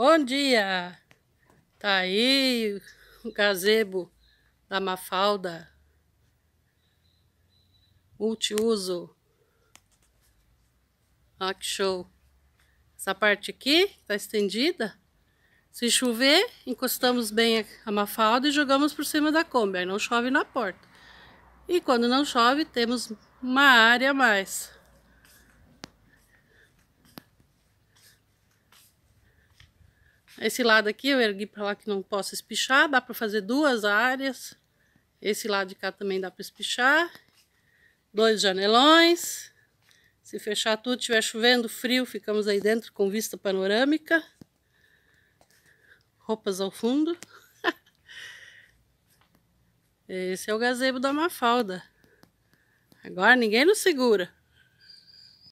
Bom dia! Tá aí o gazebo da Mafalda, multiuso. Olha que show! Essa parte aqui tá estendida. Se chover, encostamos bem a Mafalda e jogamos por cima da Kombi, aí não chove na porta. E quando não chove, temos uma área a mais. Esse lado aqui eu ergui para lá que não possa espichar, dá para fazer duas áreas. Esse lado de cá também dá para espichar. Dois janelões. Se fechar tudo, tiver chovendo, frio, ficamos aí dentro com vista panorâmica. Roupas ao fundo. Esse é o gazebo da Mafalda. Agora ninguém nos segura.